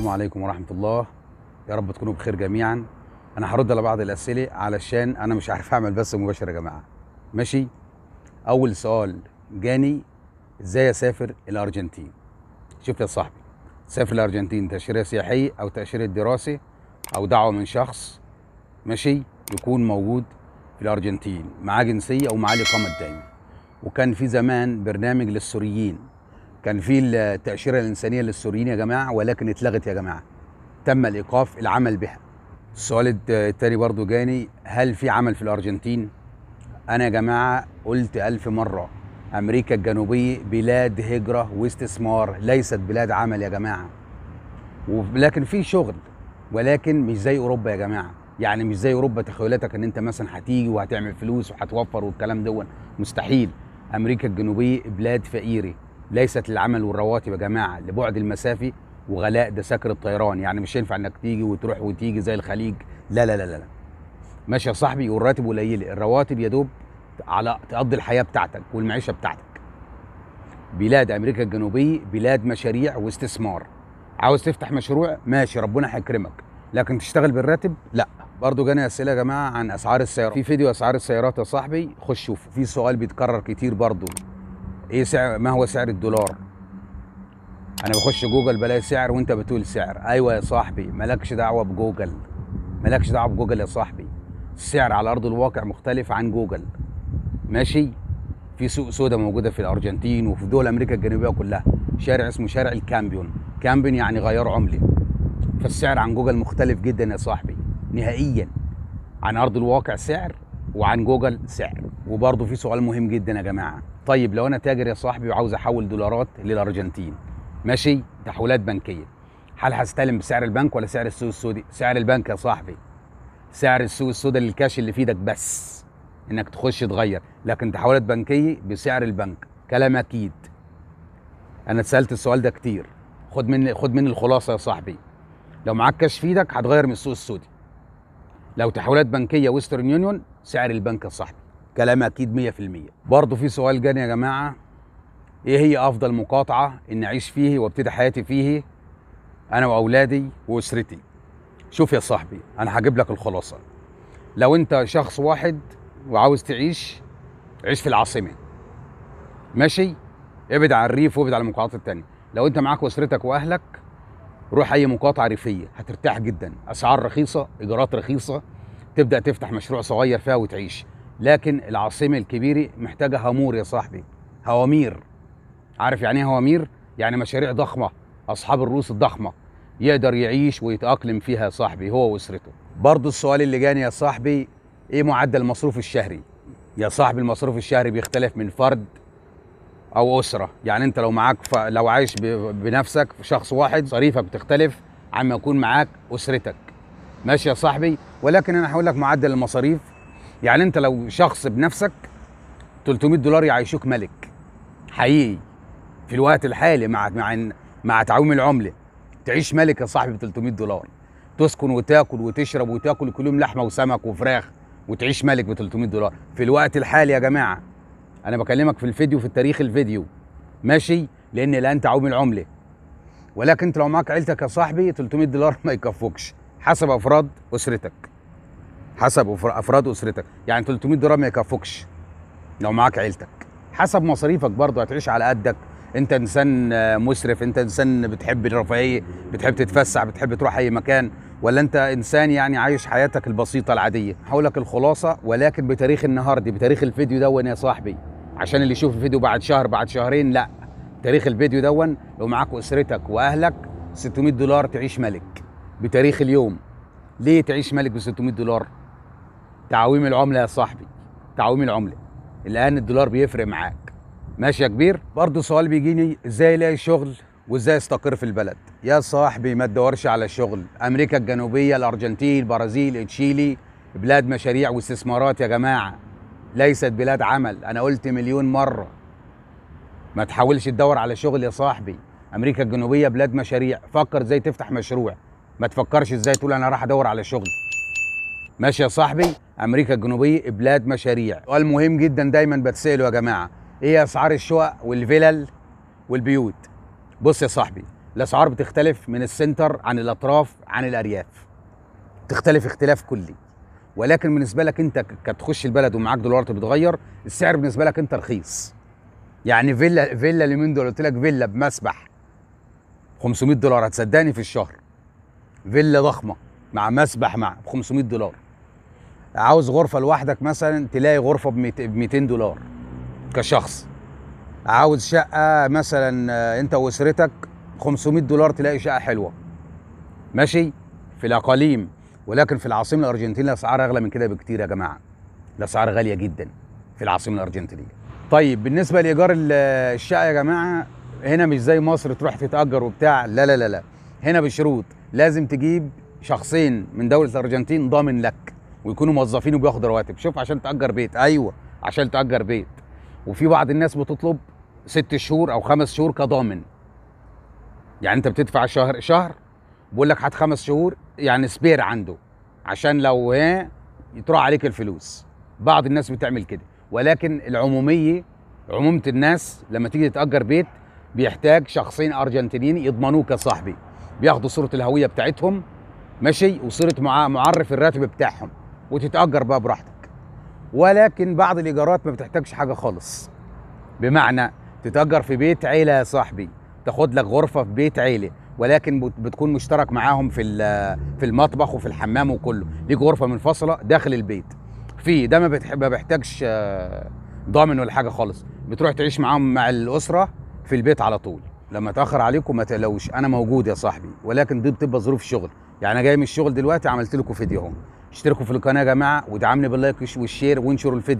السلام عليكم ورحمة الله يا رب تكونوا بخير جميعا أنا هرد على بعض الأسئلة علشان أنا مش عارف أعمل بث مباشر يا جماعة ماشي أول سؤال جاني إزاي أسافر الأرجنتين شوف يا صاحبي سافر الأرجنتين تأشيرة سياحية أو تأشيرة دراسة أو دعوة من شخص ماشي يكون موجود في الأرجنتين معاه جنسية أو معاه الإقامة الدائمة وكان في زمان برنامج للسوريين كان في التأشيرة الإنسانية للسوريين يا جماعة ولكن اتلغت يا جماعة تم الإيقاف العمل بها السؤال التاني برضو جاني هل في عمل في الأرجنتين؟ أنا يا جماعة قلت ألف مرة أمريكا الجنوبية بلاد هجرة واستثمار ليست بلاد عمل يا جماعة ولكن في شغل ولكن مش زي أوروبا يا جماعة يعني مش زي أوروبا تخيلاتك إن أنت مثلا هتيجي وهتعمل فلوس وهتوفر والكلام دون مستحيل أمريكا الجنوبية بلاد فقيرة ليست للعمل والرواتب يا جماعه لبعد المسافي وغلاء دساكر الطيران يعني مش هينفع انك تيجي وتروح وتيجي زي الخليج لا لا لا لا ماشي يا صاحبي والراتب قليله الرواتب يا دوب على تقضي الحياه بتاعتك والمعيشه بتاعتك بلاد امريكا الجنوبيه بلاد مشاريع واستثمار عاوز تفتح مشروع ماشي ربنا هيكرمك لكن تشتغل بالراتب لا برضه جاني اسئله يا جماعه عن اسعار السيارات في فيديو اسعار السيارات يا صاحبي خش شوفه في سؤال بيتكرر كتير برضه ايه سعر ما هو سعر الدولار انا بخش جوجل بلاقي سعر وانت بتقول سعر ايوه يا صاحبي مالكش دعوه بجوجل مالكش دعوه بجوجل يا صاحبي السعر على ارض الواقع مختلف عن جوجل ماشي في سوق سودا موجوده في الارجنتين وفي دول امريكا الجنوبيه كلها شارع اسمه شارع الكامبيون كامبيون يعني غيار عمله فالسعر عن جوجل مختلف جدا يا صاحبي نهائيا عن ارض الواقع سعر وعن جوجل سعر وبرضه في سؤال مهم جدا يا جماعه طيب لو انا تاجر يا صاحبي وعاوز احول دولارات للارجنتين ماشي تحويلات بنكيه هل هستلم بسعر البنك ولا سعر السوق السودي سعر البنك يا صاحبي سعر السوق السودي للكاش اللي في ايدك بس انك تخش تغير لكن تحولات بنكيه بسعر البنك كلام اكيد انا اتسالت السؤال ده كتير خد مني خد مني الخلاصه يا صاحبي لو معاك كاش في ايدك هتغير من السوق السودي لو تحويلات بنكيه ويسترن يونيون سعر البنك يا صاحبي كلام اكيد 100% برضه في سؤال جاني يا جماعه ايه هي افضل مقاطعه ان اعيش فيه وابتدي حياتي فيه انا واولادي واسرتي شوف يا صاحبي انا هجيب لك الخلاصه لو انت شخص واحد وعاوز تعيش عيش في العاصمه ماشي ابعد عن الريف وابعد عن المقاطعات التانية لو انت معاك اسرتك واهلك روح اي مقاطعه ريفيه هترتاح جدا اسعار رخيصه ايجارات رخيصه تبدا تفتح مشروع صغير فيها وتعيش لكن العاصمه الكبيره محتاجه هامور يا صاحبي هوامير عارف يعني ايه هوامير يعني مشاريع ضخمه اصحاب الرؤوس الضخمه يقدر يعيش ويتاقلم فيها يا صاحبي هو واسرته برضه السؤال اللي جاني يا صاحبي ايه معدل المصروف الشهري يا صاحبي المصروف الشهري بيختلف من فرد او اسره يعني انت لو معاك ف... لو عايش ب... بنفسك شخص واحد صريفك بتختلف عما يكون معاك اسرتك ماشي يا صاحبي ولكن انا هقول لك معدل المصاريف يعني انت لو شخص بنفسك 300 دولار يعيشوك ملك حقيقي في الوقت الحالي مع مع مع تعويم العمله تعيش ملك يا صاحبي ب 300 دولار تسكن وتاكل وتشرب وتاكل كل يوم لحمه وسمك وفراخ وتعيش ملك ب 300 دولار في الوقت الحالي يا جماعه انا بكلمك في الفيديو في التاريخ الفيديو ماشي لان لا انت عوم العمله ولكن انت لو معاك عيلتك يا صاحبي 300 دولار ما يكفوكش حسب افراد اسرتك حسب افراد اسرتك يعني 300 درهم ما يكفوكش لو معاك عيلتك حسب مصاريفك برضه هتعيش على قدك انت انسان مسرف انت انسان بتحب الرفاهيه بتحب تتفسح بتحب تروح اي مكان ولا انت انسان يعني عايش حياتك البسيطه العاديه هقول لك الخلاصه ولكن بتاريخ النهارده بتاريخ الفيديو دون يا صاحبي عشان اللي يشوف الفيديو بعد شهر بعد شهرين لا تاريخ الفيديو دون لو معاك اسرتك واهلك 600 دولار تعيش ملك بتاريخ اليوم ليه تعيش ملك ب 600 دولار تعويم العمله يا صاحبي تعويم العمله الان الدولار بيفرق معاك ماشي يا كبير برضه سؤال بيجيني ازاي الاقي شغل وازاي استقر في البلد يا صاحبي ما تدورش على شغل امريكا الجنوبيه الارجنتين البرازيل تشيلي بلاد مشاريع واستثمارات يا جماعه ليست بلاد عمل انا قلت مليون مره ما تحاولش تدور على شغل يا صاحبي امريكا الجنوبيه بلاد مشاريع فكر ازاي تفتح مشروع ما تفكرش ازاي تقول انا راح ادور على شغل ماشي يا صاحبي امريكا الجنوبيه بلاد مشاريع سؤال مهم جدا دايما بتساله يا جماعه ايه اسعار الشقق والفلل والبيوت بص يا صاحبي الاسعار بتختلف من السنتر عن الاطراف عن الارياف تختلف اختلاف كلي ولكن بالنسبه لك انت كتخش البلد ومعاك دولارات بتغير السعر بالنسبه لك انت رخيص يعني فيلا فيلا اليومين دول قلت لك فيلا بمسبح 500 دولار هتصدقني في الشهر فيلا ضخمه مع مسبح مع 500 دولار عاوز غرفه لوحدك مثلا تلاقي غرفه ب 200 دولار كشخص عاوز شقه مثلا آه، انت واسرتك 500 دولار تلاقي شقه حلوه ماشي في الاقاليم ولكن في العاصمه الارجنتينيه الاسعار اغلى من كده بكتير يا جماعه الاسعار غاليه جدا في العاصمه الارجنتينيه طيب بالنسبه لايجار الشقه يا جماعه هنا مش زي مصر تروح تتاجر وبتاع لا لا لا لا هنا بشروط لازم تجيب شخصين من دوله الارجنتين ضامن لك ويكونوا موظفين وبياخد رواتب شوف عشان تأجر بيت أيوه عشان تأجر بيت وفي بعض الناس بتطلب ست شهور أو خمس شهور كضامن يعني أنت بتدفع شهر شهر بقول لك هات خمس شهور يعني سبير عنده عشان لو ها إيه، يتروح عليك الفلوس بعض الناس بتعمل كده ولكن العمومية عمومة الناس لما تيجي تتأجر بيت بيحتاج شخصين أرجنتينيين يضمنوك يا صاحبي بياخدوا صورة الهوية بتاعتهم ماشي وصورة معرف الراتب بتاعهم وتتاجر بقى براحتك ولكن بعض الايجارات ما بتحتاجش حاجه خالص بمعنى تتاجر في بيت عيله يا صاحبي تاخد لك غرفه في بيت عيله ولكن بتكون مشترك معاهم في في المطبخ وفي الحمام وكله ليك غرفه منفصله داخل البيت في ده ما ما بيحتاجش آه، ضامن ولا حاجه خالص بتروح تعيش معاهم مع الاسره في البيت على طول لما اتاخر عليكم ما تقلقوش انا موجود يا صاحبي ولكن دي بتبقى ظروف شغل يعني انا جاي من الشغل دلوقتي عملت لكم فيديو اهو اشتركوا في القناه يا جماعه وادعمني باللايك والشير وانشروا الفيديو